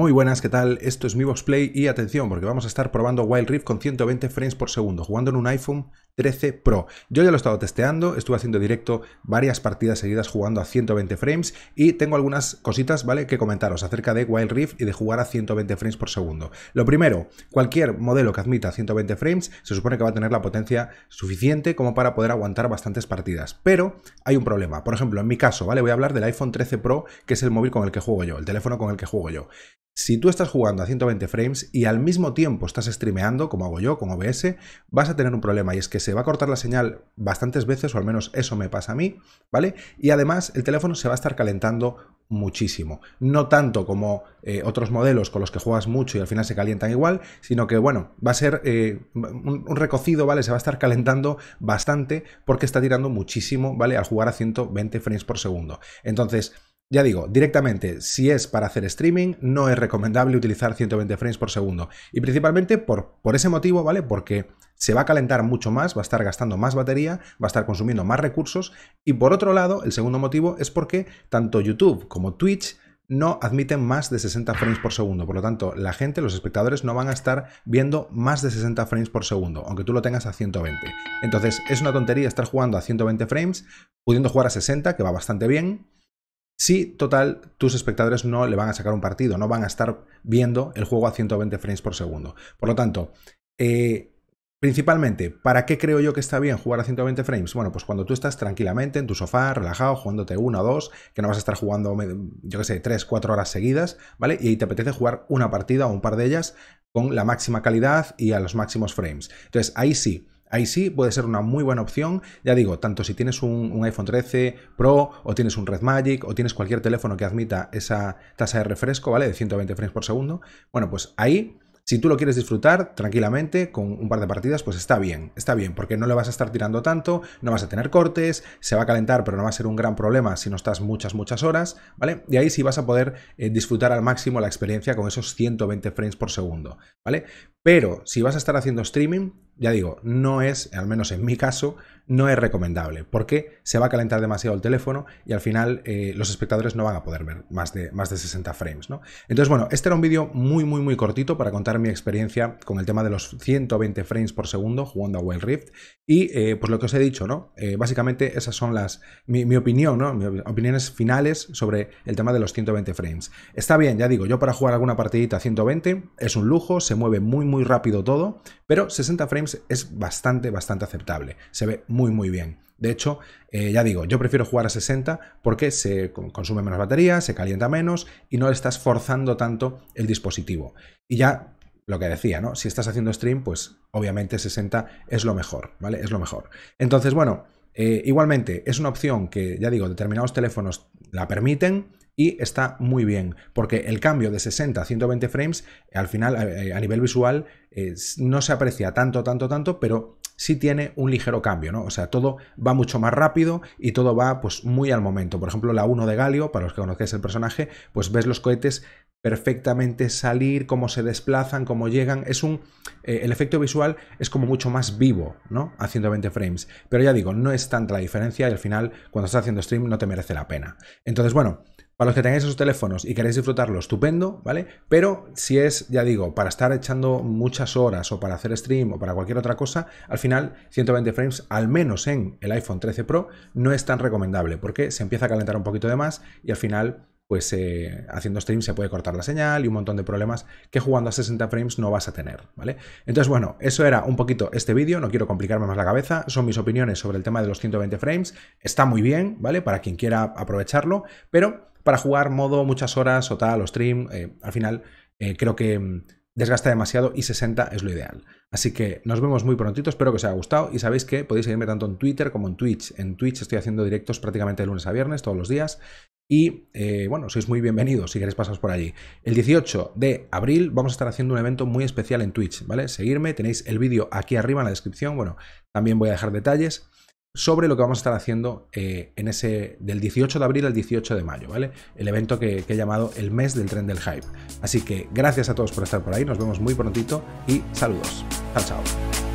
Muy buenas, ¿qué tal? Esto es mi Box Play y atención porque vamos a estar probando Wild Rift con 120 frames por segundo, jugando en un iPhone 13 Pro. Yo ya lo he estado testeando, estuve haciendo directo varias partidas seguidas jugando a 120 frames y tengo algunas cositas, ¿vale?, que comentaros acerca de Wild Rift y de jugar a 120 frames por segundo. Lo primero, cualquier modelo que admita 120 frames se supone que va a tener la potencia suficiente como para poder aguantar bastantes partidas, pero hay un problema. Por ejemplo, en mi caso, ¿vale? Voy a hablar del iPhone 13 Pro, que es el móvil con el que juego yo, el teléfono con el que juego yo. Si tú estás jugando a 120 frames y al mismo tiempo estás streameando, como hago yo con OBS, vas a tener un problema y es que se va a cortar la señal bastantes veces, o al menos eso me pasa a mí, ¿vale? Y además el teléfono se va a estar calentando muchísimo. No tanto como eh, otros modelos con los que juegas mucho y al final se calientan igual, sino que, bueno, va a ser eh, un, un, recocido, ¿vale? Se va a estar calentando bastante porque está tirando muchísimo, ¿vale? Al jugar a 120 frames por segundo. Entonces, ya digo, directamente, si es para hacer streaming, no es recomendable utilizar 120 frames por segundo. Y principalmente por, por, ese motivo, ¿vale? Porque se va a calentar mucho más, va a estar gastando más batería, va a estar consumiendo más recursos. Y por otro lado, el segundo motivo es porque tanto YouTube como Twitch no admiten más de 60 frames por segundo. Por lo tanto, la gente, los espectadores, no van a estar viendo más de 60 frames por segundo, aunque tú lo tengas a 120. Entonces, es una tontería estar jugando a 120 frames, pudiendo jugar a 60, que va bastante bien si total tus espectadores no le van a sacar un partido, no van a estar viendo el juego a 120 frames por segundo. Por lo tanto, eh, Principalmente, ¿para qué creo yo que está bien jugar a 120 frames? Bueno, pues cuando tú estás tranquilamente en tu sofá, relajado, jugándote una o dos, que no vas a estar jugando, yo qué sé, tres, cuatro horas seguidas, ¿vale? Y te apetece jugar una partida o un par de ellas con la máxima calidad y a los máximos frames. Entonces, ahí sí, Ahí sí puede ser una muy buena opción, ya digo, tanto si tienes un, iPhone 13 Pro o tienes un Red Magic o tienes cualquier teléfono que admita esa tasa de refresco, ¿vale? De 120 frames por segundo. Bueno, pues ahí si tú lo quieres disfrutar tranquilamente con un par de partidas, pues está bien, está bien, porque no le vas a estar tirando tanto, no vas a tener cortes, se va a calentar, pero no va a ser un gran problema si no estás muchas, muchas horas, ¿vale? Y ahí sí vas a poder eh, disfrutar al máximo la experiencia con esos 120 frames por segundo, ¿vale? Pero si vas a estar haciendo streaming, ya digo, no es, al menos en mi caso, no es recomendable, porque se va a calentar demasiado el teléfono y al final eh, los espectadores no van a poder ver más de, más de 60 frames, ¿no? Entonces, bueno, este era un vídeo muy, muy, muy cortito para contar mi experiencia con el tema de los 120 frames por segundo jugando a Wild Rift y, eh, pues lo que os he dicho, ¿no? Eh, básicamente esas son las, mi, opinión, ¿no? opiniones finales sobre el tema de los 120 frames. Está bien, ya digo, yo para jugar alguna partidita a 120 es un lujo, se mueve muy, muy rápido todo, pero 60 frames es bastante, bastante aceptable. Se ve muy, muy bien. De hecho, eh, ya digo, yo prefiero jugar a 60 porque se consume menos batería, se calienta menos y no le estás forzando tanto el dispositivo. Y ya lo que decía, ¿no? Si estás haciendo stream, pues obviamente 60 es lo mejor, ¿vale? Es lo mejor. Entonces, bueno, eh, igualmente, es una opción que, ya digo, determinados teléfonos la permiten y está muy bien, porque el cambio de 60 a 120 frames al final a, nivel visual no se aprecia tanto, tanto, tanto, pero sí tiene un ligero cambio, ¿no? O sea, todo va mucho más rápido y todo va pues muy al momento. Por ejemplo, la 1 de Galio, para los que conocéis el personaje, pues ves los cohetes perfectamente salir, cómo se desplazan, cómo llegan. Es un. Eh, el efecto visual es como mucho más vivo, ¿no? A 120 frames. Pero ya digo, no es tanta la diferencia y al final, cuando estás haciendo stream, no te merece la pena. Entonces, bueno, para los que tengáis esos teléfonos y queréis disfrutarlo, estupendo, ¿vale? Pero si es, ya digo, para estar echando muchas horas o para hacer stream o para cualquier otra cosa, al final 120 frames, al menos en el iPhone 13 Pro, no es tan recomendable porque se empieza a calentar un poquito de más y al final pues eh, haciendo stream se puede cortar la señal y un montón de problemas que jugando a 60 frames no vas a tener, ¿vale? Entonces, bueno, eso era un poquito este vídeo, no quiero complicarme más la cabeza, son mis opiniones sobre el tema de los 120 frames, está muy bien, ¿vale? Para quien quiera aprovecharlo, pero para jugar modo muchas horas o tal, o stream. Eh, al final, eh, creo que mm, desgasta demasiado y 60 es lo ideal. Así que nos vemos muy prontito, espero que os haya gustado y sabéis que podéis seguirme tanto en Twitter como en Twitch. En Twitch estoy haciendo directos prácticamente de lunes a viernes, todos los días. Y eh, bueno, sois muy bienvenidos si queréis pasaros por allí. El 18 de abril vamos a estar haciendo un evento muy especial en Twitch, ¿vale? Seguirme, tenéis el vídeo aquí arriba en la descripción. Bueno, también voy a dejar detalles sobre lo que vamos a estar haciendo eh, en ese del 18 de abril al 18 de mayo, ¿vale? El evento que, he llamado el mes del tren del hype. Así que gracias a todos por estar por ahí, nos vemos muy prontito y saludos. Chao, chao.